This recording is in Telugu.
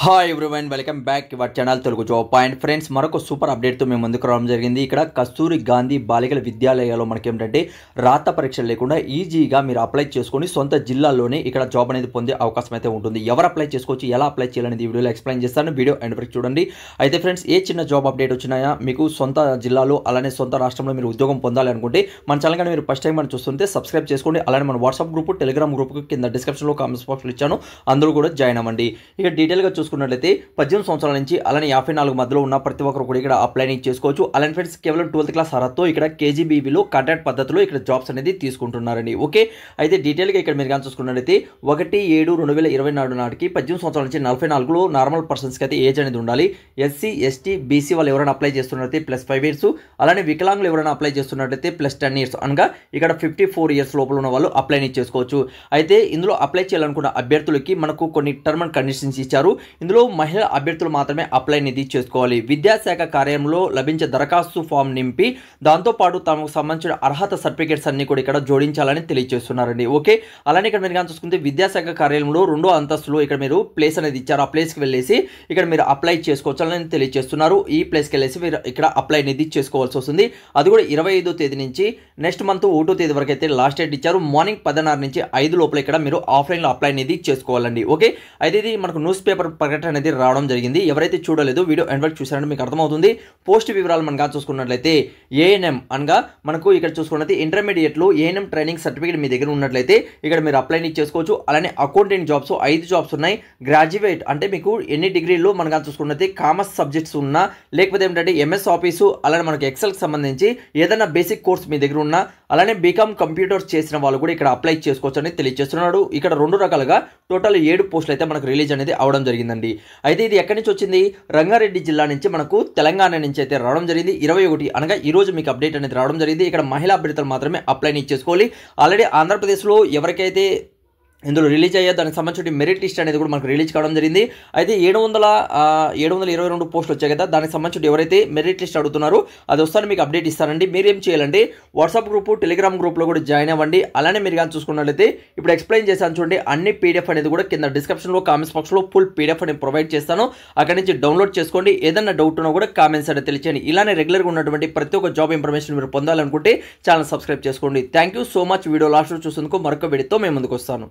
hi everyone welcome back your channel Telugu job and friends మరొక సూపర్ అప్డేట్తో మేము ముందుకు రావడం జరిగింది ఇక్కడ కస్తూరి గాంధీ బాలికల విద్యాలయాల్లో మనకి ఏంటంటే రాత పరీక్షలు లేకుండా ఈజీగా మీరు అప్లై చేసుకొని సొంత జిల్లాలోనే ఇక్కడ జాబ్ అనేది పొందే అవకాశం అయితే ఉంటుంది ఎవరు అప్లై చేసుకోవచ్చు ఎలా అప్లై చేయాలనేది వీడియోలో ఎక్స్ప్లెయిన్ చేస్తాను వీడియో అండ్ వరకు చూడండి అయితే ఫ్రెండ్స్ ఏ చిన్న జాబ్ అప్డేట్ వచ్చినాయా మీకు సొంత జిల్లాలో అలానే సొంత రాష్ట్రంలో మీరు ఉద్యోగం పొందాలి అనుకుంటే మన ఛానల్ కానీ మీరు ఫస్ట్ టైం మనం చూస్తుంటే సబ్స్క్రైబ్ చేసుకోండి అలానే మన వాట్సాప్ గ్రూప్ టెలిగ్రామ్ గ్రూప్ కింద డిస్క్రిప్షన్లో కామెంట్స్ బాక్స్లో ఇచ్చాను అందరూ కూడా జాయిన్ అవ్వండి ఇక డీటెయిల్గా చూసుకున్నట్లయితే పద్దెనిమిది సంవత్సరాల నుంచి అలానే యాభై నాలుగు మధ్యలో ఉన్న ప్రతి ఒక్కరు కూడా ఇక్కడ అప్లైనింగ్ చేసుకోవచ్చు అలానే ఫ్రెండ్స్ కేవలం ట్వెల్త్ క్లాస్ అర్హతో ఇక్కడ కేజీబీవీలో కాంట్రాక్ట్ పద్ధతిలో ఇక్కడ జాబ్స్ అనేది తీసుకుంటున్నారండి ఓకే అయితే డీటెయిల్గా ఇక్కడ మీరు కానీ చూసుకున్నట్లయితే ఒకటి ఏడు రెండు వేల ఇరవై నాలుగు నాటికి పద్దెనిమిది సంవత్సరాల నుంచి నలభై నాలుగులో నార్మల్ పర్సన్స్కి అయితే ఏజ్ అనేది ఉండాలి ఎస్సీ ఎస్టీ బీసీ వాళ్ళు ఎవరైనా అప్లై చేస్తున్నట్లయితే ప్లస్ ఫైవ్ ఇయర్స్ అలానే వికలాంగులు ఎవరైనా అప్లై చేస్తున్నట్లయితే ప్లస్ టెన్ ఇయర్స్ అనగా ఇక్కడ ఫిఫ్టీ ఫోర్ ఇయర్స్ లోపల ఉన్న వాళ్ళు అప్లై చేసుకోవచ్చు అయితే ఇందులో అప్లై చేయాలనుకున్న అభ్యర్థులకి మనకు కొన్ని టర్మ్ అండ్ కండిషన్స్ ఇచ్చారు ఇందులో మహిళా అభ్యర్థులు మాత్రమే అప్లై నిధి చేసుకోవాలి విద్యాశాఖ కార్యంలో లభించే దరఖాస్తు ఫామ్ నింపి దాంతోపాటు తమకు సంబంధించిన అర్హత సర్టిఫికేట్స్ అన్ని కూడా ఇక్కడ జోడించాలని తెలియజేస్తున్నారండి ఓకే అలానే ఇక్కడ మీరు కానీ చూసుకుంటే విద్యాశాఖ కార్యాలయంలో రెండో అంతస్తులో ఇక్కడ మీరు ప్లేస్ అనేది ఇచ్చారు ఆ ప్లేస్కి వెళ్ళేసి ఇక్కడ మీరు అప్లై చేసుకోవచ్చాలని తెలియజేస్తున్నారు ఈ ప్లేస్కి వెళ్ళేసి మీరు ఇక్కడ అప్లై అనేది చేసుకోవాల్సి వస్తుంది అది కూడా ఇరవై ఐదో తేదీ నుంచి నెక్స్ట్ మంత్ ఒకటో తేదీ వరకు అయితే లాస్ట్ డేట్ ఇచ్చారు మార్నింగ్ పదహారు నుంచి ఐదు లోపల ఇక్కడ మీరు ఆఫ్లైన్లో అప్లై అనేది చేసుకోవాలండి ఓకే అయితే ఇది మనకు న్యూస్ పేపర్ ప్రకటన అనేది రావడం జరిగింది ఎవరైతే చూడలేదు వీడియో ఎండ్ వరకు చూసారంటే మీకు అర్థమవుతుంది పోస్ట్ వివరాలు మనం చూసుకున్నట్లయితే ఏఎన్ఎం అనగా మనకు ఇక్కడ చూసుకున్నట్లయితే ఇంటర్మీడియట్లో ఏఎన్ఎం ట్రైనింగ్ సర్టిఫికేట్ మీ దగ్గర ఉన్నట్లయితే ఇక్కడ మీరు అప్లై చేసుకోవచ్చు అలానే అకౌంటెంట్ జాబ్స్ ఐదు జాబ్స్ ఉన్నాయి గ్రాడ్యుయేట్ అంటే మీకు ఎన్ని డిగ్రీలు మనగా చూసుకున్నట్లయితే కామర్స్ సబ్జెక్ట్స్ ఉన్నా లేకపోతే ఏంటంటే ఎంఎస్ ఆఫీసు అలానే మనకు ఎక్సెల్కి సంబంధించి ఏదైనా బేసిక్ కోర్స్ మీ దగ్గర ఉన్నా అలానే బీకామ్ కంప్యూటర్స్ చేసిన వాళ్ళు కూడా ఇక్కడ అప్లై చేసుకోవచ్చు అని తెలియజేస్తున్నాడు ఇక్కడ రెండు రకాలుగా టోటల్ ఏడు పోస్టులు అయితే మనకు రిలీజ్ అనేది అవడం జరిగింది జరిగిందండి అయితే ఇది ఎక్కడి నుంచి వచ్చింది రంగారెడ్డి జిల్లా నుంచి మనకు తెలంగాణ నుంచి అయితే రావడం జరిగింది ఇరవై ఒకటి అనగా ఈ రోజు మీకు అప్డేట్ అనేది రావడం జరిగింది ఇక్కడ మహిళా అభ్యర్థులు మాత్రమే అప్లైని చేసుకోవాలి ఆల్రెడీ ఆంధ్రప్రదేశ్లో ఎవరికైతే ఇందులో రిలీజ్ అయ్యే దానికి సంబంధించిన మెరిట్ లిస్ట్ అనేది కూడా మనకు రిలీజ్ కావడం జరిగింది అయితే ఏడు వందల ఏడు వందల ఇరవై రెండు పోస్టులు వచ్చాయి కదా దానికి సంబంధించి ఎవరైతే మెరిట్ లిస్ట్ అడుగుతున్నారో అది వస్తాను మీకు అప్డేట్ ఇస్తానండి మీరు ఏం చేయాలండి వాట్సాప్ గ్రూప్ టెలిగ్రామ్ గ్రూప్లో కూడా జాయిన్ అవ్వండి అలానే మీరు కానీ చూసుకున్నట్లయితే ఇప్పుడు ఎక్స్ప్లెయిన్ చేశాను చూడండి అన్ని పీడిఎఫ్ అనేది కూడా కింద డిస్క్రిప్షన్లో కామెంట్స్ బాక్స్లో ఫుల్ పీడిఎఫ్ అని ప్రొవైడ్ చేస్తాను అక్కడి నుంచి డౌన్లోడ్ చేసుకోండి ఏదైనా డౌట్ ఉన్నా కూడా కామెంట్స్ అనేది తెలియచేయండి ఇలానే రెగ్యులర్గా ఉన్నటువంటి ప్రతి ఒక్క జాబ్ ఇన్ఫర్మేషన్ మీరు పొందాలనుకుంటే ఛానల్ సబ్స్క్రైబ్ చేసుకోండి thank you so much video last చూసేందుకు మరొక వీడియోతో మేము ముందుకు వస్తాను